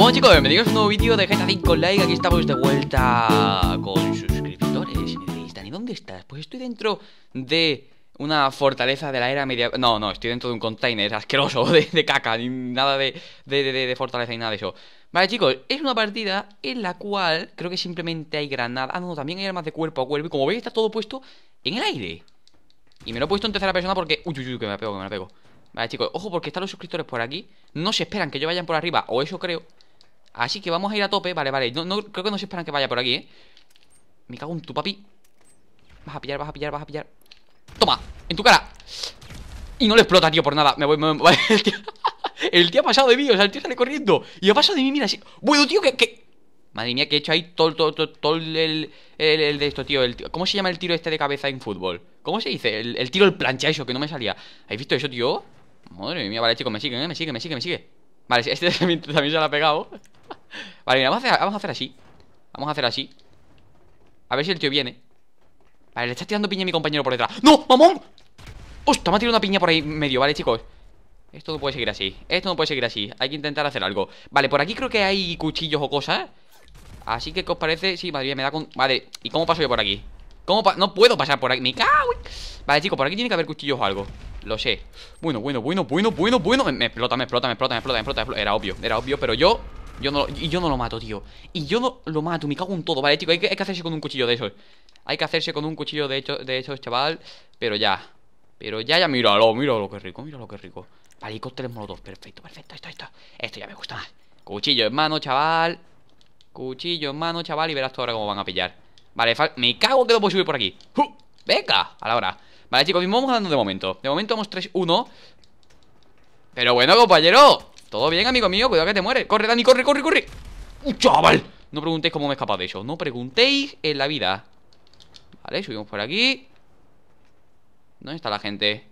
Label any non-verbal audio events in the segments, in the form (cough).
Bueno chicos, bienvenidos a un nuevo vídeo de GTA 5 Like, aquí estamos de vuelta con suscriptores. Y ¿dónde estás? Pues estoy dentro de una fortaleza de la era media... No, no, estoy dentro de un container asqueroso, de, caca, ni nada de, fortaleza ni nada de eso. Vale chicos, es una partida en la cual creo que simplemente hay granadas... Ah, no, también hay armas de cuerpo a cuerpo y como veis está todo puesto en el aire. Y me lo he puesto en tercera persona porque... Uy, uy, uy, que me la pego, que me la pego. Vale chicos, ojo porque están los suscriptores por aquí. No se esperan que yo vayan por arriba, o eso creo... Así que vamos a ir a tope, vale, vale no, no, Creo que no se esperan que vaya por aquí, eh Me cago en tu papi Vas a pillar, vas a pillar, vas a pillar ¡Toma! ¡En tu cara! Y no le explota, tío, por nada Me voy, me voy (laughs) el, tío, ha pasado de mí, o sea, el tío sale corriendo Y ha pasado de mí, mira así Bueno, tío, que... que... Madre mía, que he hecho ahí todo, todo, todo, el, el, de esto, tío. ¿Cómo se llama el tiro este de cabeza en fútbol? ¿Cómo se dice? El, tiro, el plancha, eso, que no me salía. ¿Habéis visto eso, tío? Madre mía, vale, chicos, me siguen, ¿eh? me sigue, me sigue, me sigue. Vale, este (laughs) también, también se lo ha pegado. Vale, vamos a, hacer, así Vamos a hacer así A ver si el tío viene Vale, le está tirando piña a mi compañero por detrás ¡No, mamón! ¡Hostia, me ha tirado una piña por ahí medio! Vale, chicos Esto no puede seguir así Esto no puede seguir así Hay que intentar hacer algo Vale, por aquí creo que hay cuchillos o cosas Así que, ¿qué os parece? Sí, madre mía, me da con... Vale, ¿y cómo paso yo por aquí? ¿Cómo No puedo pasar por aquí Me cago Vale, chicos, por aquí tiene que haber cuchillos o algo Lo sé Bueno, bueno, bueno, bueno, bueno, bueno me explota, me explota, me explota, me explota, me explota. Era obvio, era obvio Pero yo yo no, y yo no lo mato, tío. Y yo no lo mato, me cago en todo. Vale, chicos, hay que, hacerse con un cuchillo de esos. Hay que hacerse con un cuchillo de, hecho, de esos, chaval. Pero ya. Pero ya, ya, míralo, míralo, qué rico, míralo, qué rico. Vale, y cócteles dos. Perfecto, perfecto, esto, esto. Esto ya me gusta más. Cuchillo en mano, chaval. Cuchillo en mano, chaval. Y verás tú ahora cómo van a pillar. Vale, me cago que no puedo subir por aquí. ¡Uh! ¡Venga! A la hora. Vale, chicos, vamos dando de momento. De momento vamos 3-1. Pero bueno, compañero. Todo bien, amigo mío, cuidado que te mueres Corre, Dani, corre, corre, corre ¡Un chaval! No preguntéis cómo me he escapado de eso No preguntéis en la vida Vale, subimos por aquí ¿Dónde está la gente?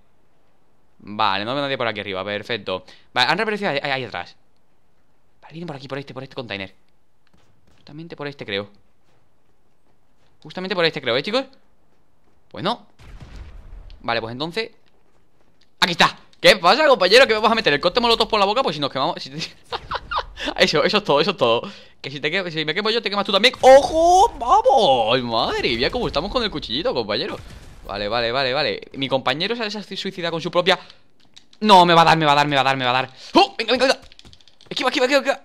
Vale, no veo nadie por aquí arriba, perfecto Vale, han reaparecido ahí, atrás Vale, vienen por aquí, por este, por este container Justamente por este, creo Justamente por este, creo, ¿eh, chicos? Pues no Vale, pues entonces ¡Aquí está! ¿Qué pasa, compañero? Que me vas a meter el corte molotov por la boca, pues si nos quemamos. (laughs) eso, eso es todo, eso es todo. Que si, te que... si me quemo yo, te quemas tú también. ¡Ojo! ¡Vamos! ¡Ay, madre! Mira cómo estamos con el cuchillito, compañero. Vale, vale, vale, vale. Mi compañero se ha suicidado con su propia. No, me va a dar, me va a dar, me va a dar, me va a dar. ¡Oh! Venga, venga, venga. Esquiva, esquiva, esquiva,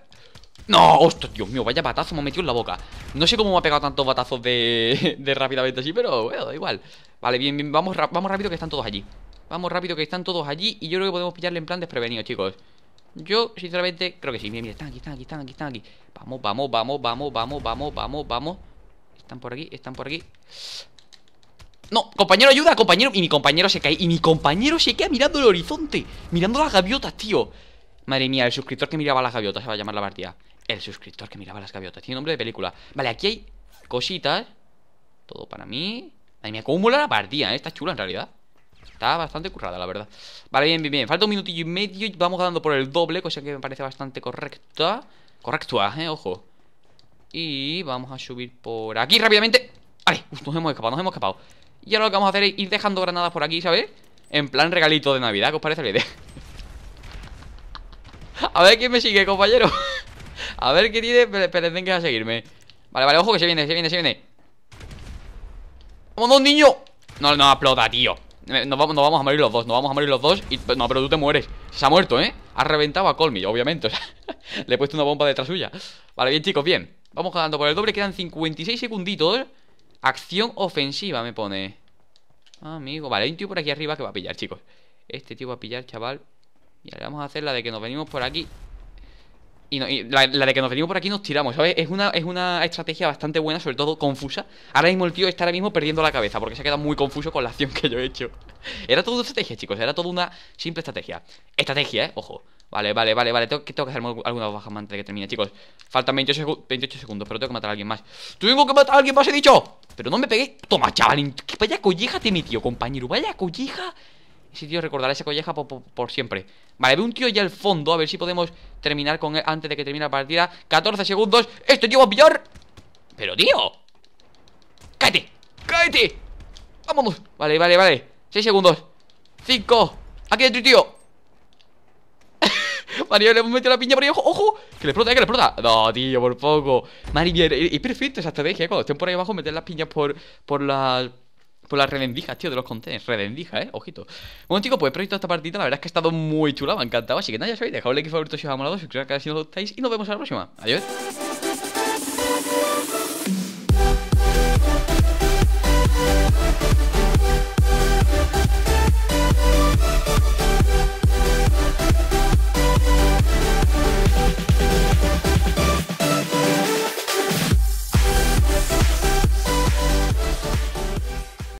No, hostia, Dios mío, vaya batazo me ha metido en la boca No sé cómo me ha pegado tantos batazos de, (laughs) de rápidamente así, pero bueno, igual Vale, bien, bien, vamos, vamos rápido que están todos allí Vamos rápido que están todos allí y yo creo que podemos pillarle en plan desprevenido, chicos. Yo, sinceramente, creo que sí. Mira, mira, están aquí, están aquí, están aquí, están aquí. Vamos, vamos, vamos, vamos, vamos, vamos, vamos, vamos. Están por aquí, están por aquí. No, compañero, ayuda, compañero. Y mi compañero se cae. Y mi compañero se queda mirando el horizonte. Mirando las gaviotas, tío. Madre mía, el suscriptor que miraba las gaviotas se va a llamar la partida. El suscriptor que miraba las gaviotas. Tiene nombre de película. Vale, aquí hay cositas. Todo para mí. Madre mía, acumula la partida, ¿eh? Está chula en realidad. Está bastante currada, la verdad. Vale, bien, bien, bien. Falta un minutillo y medio. Vamos dando por el doble, cosa que me parece bastante correcta. Correcta, eh, ojo. Y vamos a subir por aquí rápidamente. Vale, nos hemos escapado, nos hemos escapado. Y ahora lo que vamos a hacer es ir dejando granadas por aquí, ¿sabes? En plan regalito de Navidad, ¿qué os parece la idea? (laughs) a ver quién me sigue, compañero. (laughs) a ver qué tiene, pretenden que a seguirme. Vale, vale, ojo que se viene, se viene, se viene. ¡Vamos, no, niño! No, no explota, tío. Eh, nos vamos, a morir los dos, nos vamos a morir los dos y, pues, No, pero tú te mueres Se ha muerto, ¿eh? Ha reventado a Colmy obviamente (laughs) Le he puesto una bomba detrás suya Vale, bien chicos, bien Vamos ganando por el doble, quedan 56 segunditos Acción ofensiva me pone Amigo, vale, hay un tío por aquí arriba que va a pillar, chicos Este tío va a pillar, chaval Y ahora vamos a hacer la de que nos venimos por aquí y, la, de que nos venimos por aquí nos tiramos, ¿sabes? Es una, es una estrategia bastante buena, sobre todo confusa. Ahora mismo el tío está ahora mismo perdiendo la cabeza porque se ha quedado muy confuso con la acción que yo he hecho. (laughs) Era todo una estrategia, chicos, era toda una simple estrategia. Estrategia, ¿eh? Ojo. Vale, vale, vale, vale. Tengo que, tengo que hacer algunas antes de que termine, chicos. Faltan 28, segundos, pero tengo que matar a alguien más. ¡Tengo que matar a alguien más, he dicho! Pero no me pegué. Toma, chaval. Vaya colleja mi tío, compañero. Vaya colleja. Ese tío recordará esa colleja por, por siempre. Vale, ve un tío ya al fondo, a ver si podemos terminar con él antes de que termine la partida 14 segundos, este tío va a pillar Pero tío Cállate, cállate Vámonos, vale, vale, vale 6 segundos, 5 Aquí dentro, tío Mario, (laughs) le hemos metido la piña por ahí, ojo, ojo Que le explota, eh, que le explota No, tío, por poco Mario, es perfecto esa estrategia, eh. cuando estén por ahí abajo Meter las piñas por, por las pues las redendijas, tío, de los contenedores. Redendijas, eh. Ojito. Bueno, chicos, pues proyecto proyectado esta partida. La verdad es que ha estado muy chula, me ha encantado. Así que nada, ya sabéis, dejad un like favorito si os ha molado, suscribiros al canal si no lo estáis. Y nos vemos en la próxima. Adiós.